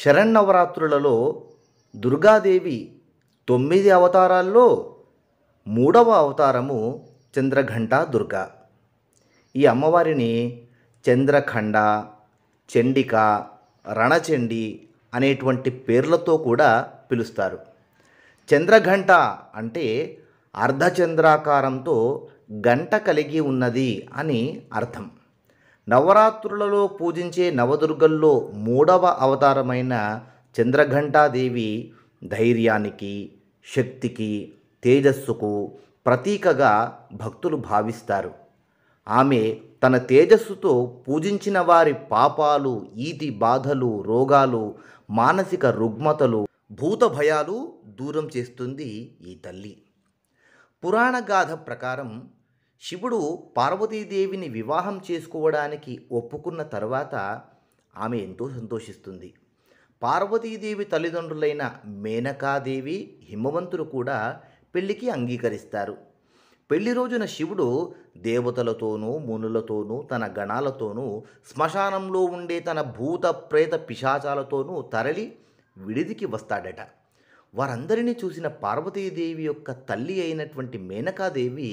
శరన్నవరాత్రులలో దుర్గాదేవి తొమ్మిది అవతారాల్లో మూడవ అవతారము చంద్రఘంట దుర్గా ఈ అమ్మవారిని చంద్రఖండ చండిక రణచండి అనేటువంటి పేర్లతో కూడా పిలుస్తారు చంద్రఘంట అంటే అర్ధచంద్రాకారంతో గంట కలిగి ఉన్నది అని అర్థం నవరాత్రులలో పూజించే నవదుర్గల్లో మూడవ అవతారమైన చంద్రఘంటాదేవి ధైర్యానికి శక్తికి తేజస్సుకు ప్రతీకగా భక్తులు భావిస్తారు ఆమె తన తేజస్సుతో పూజించిన వారి పాపాలు ఈతి బాధలు రోగాలు మానసిక రుగ్మతలు భూత భయాలు దూరం చేస్తుంది ఈ తల్లి పురాణ గాథ ప్రకారం శివుడు పార్వతీదేవిని వివాహం చేసుకోవడానికి ఒప్పుకున్న తర్వాత ఆమె ఎంతో సంతోషిస్తుంది పార్వతీదేవి తల్లిదండ్రులైన మేనకాదేవి హిమవంతులు కూడా పెళ్లికి అంగీకరిస్తారు పెళ్లి రోజున శివుడు దేవతలతోనూ మునులతోనూ తన గణాలతోనూ శ్మశానంలో ఉండే తన భూత ప్రేత పిశాచాలతోనూ తరలి విడిదికి వస్తాడట వారందరినీ చూసిన పార్వతీదేవి యొక్క తల్లి అయినటువంటి మేనకాదేవి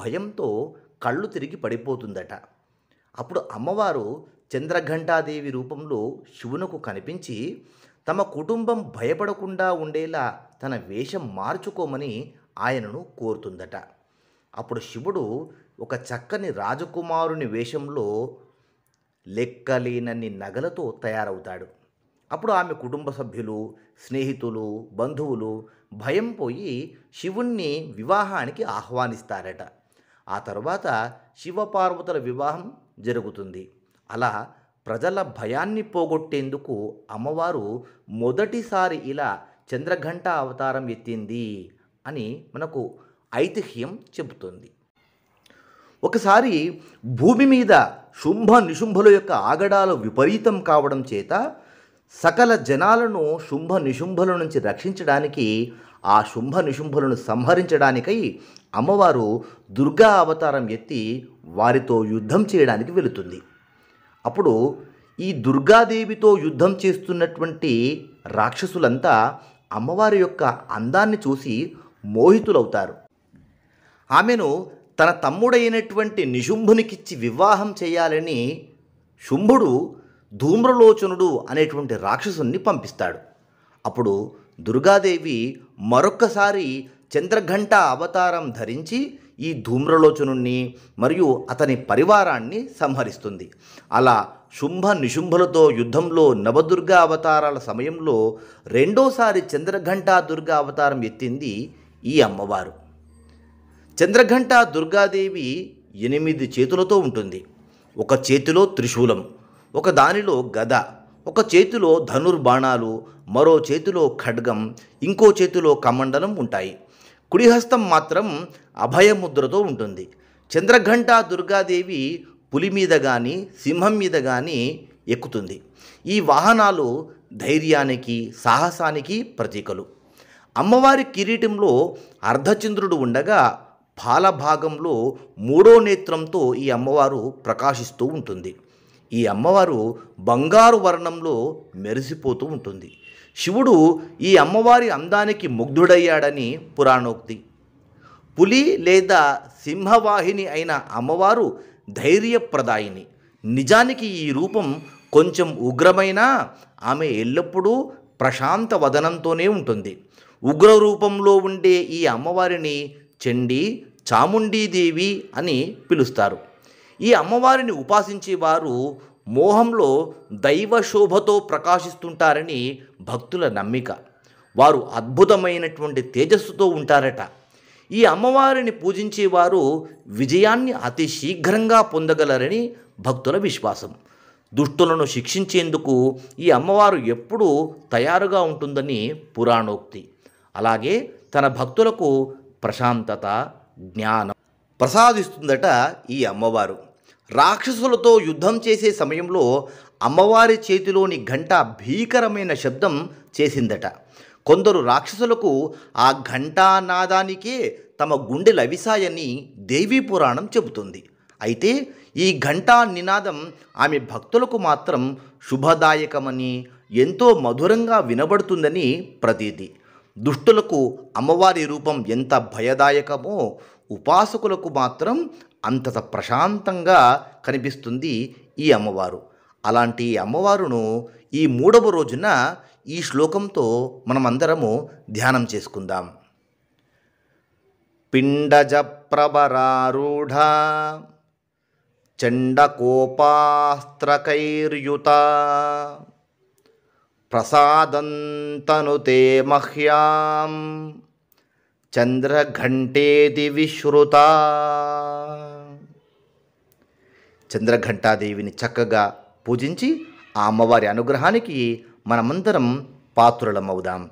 భయంతో కళ్ళు తిరిగి పడిపోతుందట అప్పుడు అమ్మవారు చంద్రఘంటాదేవి రూపంలో శివునకు కనిపించి తమ కుటుంబం భయపడకుండా ఉండేలా తన వేషం మార్చుకోమని ఆయనను కోరుతుందట అప్పుడు శివుడు ఒక చక్కని రాజకుమారుని వేషంలో లెక్కలేనన్ని నగలతో తయారవుతాడు అప్పుడు ఆమె కుటుంబ సభ్యులు స్నేహితులు బంధువులు భయం పోయి శివుణ్ణి వివాహానికి ఆహ్వానిస్తారట ఆ తరువాత శివపార్వతుల వివాహం జరుగుతుంది అలా ప్రజల భయాన్ని పోగొట్టేందుకు అమ్మవారు మొదటిసారి ఇలా చంద్రఘంట అవతారం ఎత్తింది అని మనకు ఐతిహ్యం చెబుతుంది ఒకసారి భూమి మీద శుంభ నిశుంభుల యొక్క ఆగడాలు విపరీతం కావడం చేత సకల జనాలను శుంభ నిశుంభుల నుంచి రక్షించడానికి ఆ శుంభ నిశుంభులను సంహరించడానికై అమ్మవారు దుర్గా అవతారం ఎత్తి వారితో యుద్ధం చేయడానికి వెళుతుంది అప్పుడు ఈ దుర్గాదేవితో యుద్ధం చేస్తున్నటువంటి రాక్షసులంతా అమ్మవారి యొక్క అందాన్ని చూసి మోహితులవుతారు ఆమెను తన తమ్ముడైనటువంటి నిశుంభునికిచ్చి వివాహం చేయాలని శుంభుడు ధూమ్రలోచనుడు అనేటువంటి రాక్షసుని పంపిస్తాడు అప్పుడు దుర్గాదేవి మరొక్కసారి చంద్రఘంట అవతారం ధరించి ఈ ధూమ్రలోచను మరియు అతని పరివారాన్ని సంహరిస్తుంది అలా శుంభ నిశుంభలతో యుద్ధంలో నవదుర్గ అవతారాల సమయంలో రెండోసారి చంద్రఘంటా దుర్గా అవతారం ఎత్తింది ఈ అమ్మవారు చంద్రఘంట దుర్గాదేవి ఎనిమిది చేతులతో ఉంటుంది ఒక చేతిలో త్రిశూలం ఒక దానిలో గద ఒక చేతిలో ధనుర్బాణాలు మరో చేతిలో ఖడ్గం ఇంకో చేతిలో కమండలం ఉంటాయి కుడిహస్తం మాత్రం అభయముద్రతో ఉంటుంది చంద్రఘంట దుర్గాదేవి పులి మీద కానీ సింహం మీద కానీ ఎక్కుతుంది ఈ వాహనాలు ధైర్యానికి సాహసానికి ప్రతీకలు అమ్మవారి కిరీటంలో అర్ధచంద్రుడు ఉండగా పాలభాగంలో మూడో నేత్రంతో ఈ అమ్మవారు ప్రకాశిస్తూ ఉంటుంది ఈ అమ్మవారు బంగారు వర్ణంలో మెరిసిపోతూ ఉంటుంది శివుడు ఈ అమ్మవారి అందానికి ముగ్ధుడయ్యాడని పురాణోక్తి పులి లేదా సింహవాహిని అయిన అమ్మవారు ధైర్యప్రదాయిని నిజానికి ఈ రూపం కొంచెం ఉగ్రమైనా ఆమె ఎల్లప్పుడూ ప్రశాంత వదనంతోనే ఉంటుంది ఉగ్ర రూపంలో ఉండే ఈ అమ్మవారిని చండీ చాముండీదేవి అని పిలుస్తారు ఈ అమ్మవారిని ఉపాసించే వారు మోహంలో దైవ శోభతో ప్రకాశిస్తుంటారని భక్తుల నమ్మిక వారు అద్భుతమైనటువంటి తేజస్సుతో ఉంటారట ఈ అమ్మవారిని పూజించే వారు విజయాన్ని అతి శీఘ్రంగా పొందగలరని భక్తుల విశ్వాసం దుష్టులను శిక్షించేందుకు ఈ అమ్మవారు ఎప్పుడూ తయారుగా ఉంటుందని పురాణోక్తి అలాగే తన భక్తులకు ప్రశాంతత జ్ఞానం ప్రసాదిస్తుందట ఈ అమ్మవారు రాక్షసులతో యుద్ధం చేసే సమయంలో అమ్మవారి చేతిలోని ఘంట భీకరమైన శబ్దం చేసిందట కొందరు రాక్షసులకు ఆ ఘంటానాదానికే తమ గుండె లవిసాయని దేవీ పురాణం చెబుతుంది అయితే ఈ ఘంటా నినాదం ఆమె భక్తులకు మాత్రం శుభదాయకమని ఎంతో మధురంగా వినబడుతుందని ప్రతీది దుష్టులకు అమ్మవారి రూపం ఎంత భయదాయకమో ఉపాసకులకు మాత్రం అంతత ప్రశాంతంగా కనిపిస్తుంది ఈ అమ్మవారు అలాంటి అమ్మవారును ఈ మూడవ రోజున ఈ శ్లోకంతో మనమందరము ధ్యానం చేసుకుందాం పిండజ ప్రబరారూఢ చండకోపాస్త్రకైర్యుత ప్రసాదంతనుతే మహ్యాం చంద్రఘంటేది విశ్రుతా చంద్రఘంటాదేవిని చక్కగా పూజించి ఆ అమ్మవారి అనుగ్రహానికి మనమందరం పాత్రులమవుదాం